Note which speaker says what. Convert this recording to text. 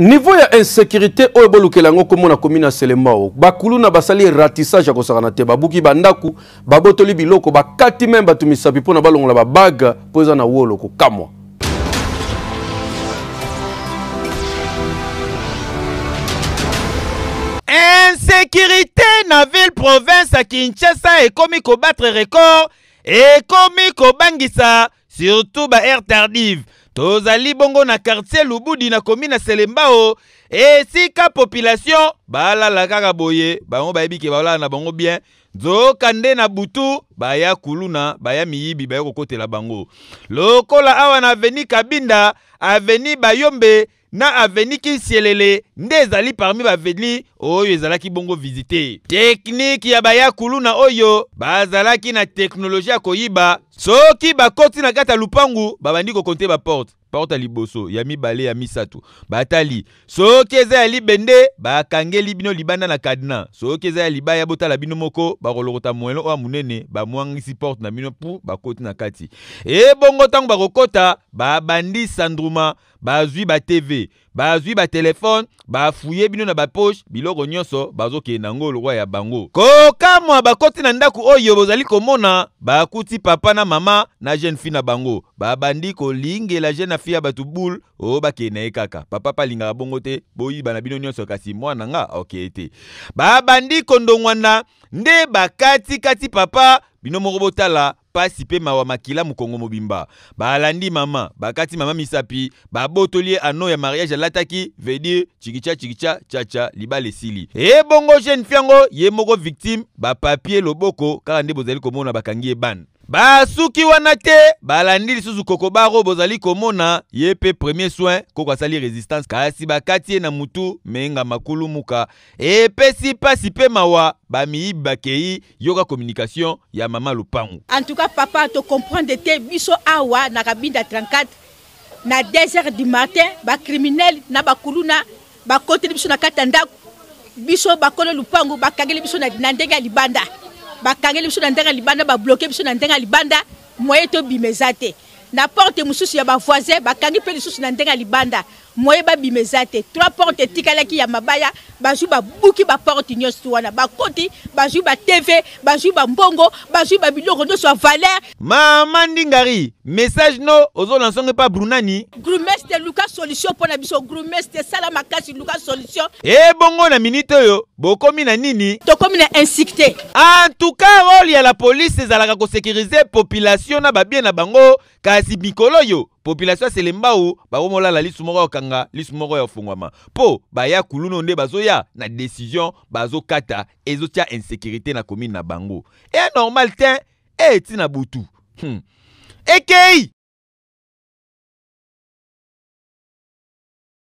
Speaker 1: niveau ya insécurité oyo bolukela yango komona komi na Bakulu na basali ratissage ya na te babuki bandaku babotoli biloko bakati me bato misapi mpona balongola babaga poza na wolo kamwa. insécurité na ville province à kinshasa ekomi battre record ekomi bangisa, surtout ba air tardive tozali bongo na kartier lubudi na komina selembao esika population balala kaka boye bango bayebi ke balala na bango bien nzoka nde na butu baya kuluna baya miyibi baya kokotela bango lokola awa na aveni kabinda aveni bayombe na aveni kinsielele nde ezali parmi baveni oyo ezalaki bongo visite tekniki ya bayakuluna oyo bazalaki na teknolozi ya koyiba soki bakoti na kati ya lupangu babandi kokonte baporte porte liboso ya mibale ya misato batali soki eza ya libende bakangeli bino libanda na kadna soki eza ya libaya botala bino moko bakolokota moelo oyo monene bamwangisi porte na bino mpu bakoti na kati ebongo ntango bakokota babandi sandruma bazwi batv bazwi batelefone bafuye bino na baposhe biloko nyonso bazokende yango lokwa ya bango kokamwa bakoti na ndako oyo bozali komona bakuti papa na mama na jeune fille na bango babandi kolingela jeune afiya bato bule o bakee na ye kaka papa mpe alingaka bongo te boyiba na bino nyonso kasi mwana nga okee te babandi kondongwana nde bakatikati papa bino moko botala pasi mpe mawa makila mokongo mobimba balandi mama bakati mama misapi babotoli ye ano ya mariage alataki vedir cikitya cikitya tyatia libala esili ebongo jeune fi yango ye moko victime bapapie loboko kaka nde bozali komona bakangi ye bana basukiwana ba te balandi lisusu kokobaro oyo bozali komona ye mpe premier soin koko asali resistance kasi bakati ye na mutu menga makulu muka epesi mpasi mpe mawa bamiyibi bakei yoka communication ya mama lupangu
Speaker 2: en tout cas papa tocomprendre te biso awa na kabinda 34 na 2 heures du matin bakriminele na bakuluna bakoteli biso na kati ya ndako biso bakolo lupangu bakangeli biso na ndenge ya libanda bakangeli biso na ndenge ya libanda babloke biso na ndenge ya libanda moye tobima eza te na porte mosusu ya bavoisin bakangi mpe lisusu na ndenga libanda moye ba eza te trois porte etikalaki ya mabaya bazwi ba porte nyonso wana bakoti bazwi batv bazwi bambongo bazwi babiloko nyonso soa valer mama ndingari message no ozolansa ngo pa brunani grumeste luka solution pona na biso grumeste esala makasi luka solution
Speaker 1: e, bongo na minute yo, bokomi na nini tokomi na insikte en tout cas role ya la la ezalaka kosekirize population na babie na bango ka kasi mikolo oyo populatio aselemba o bakomolala lisu moko ya kokanga lisu moko ya kofungwama mpo baya kuluna nde bazoya na desizio bazokata ezotia insécurité na komini na bango enormal te eti eh, na butu hmm. ekei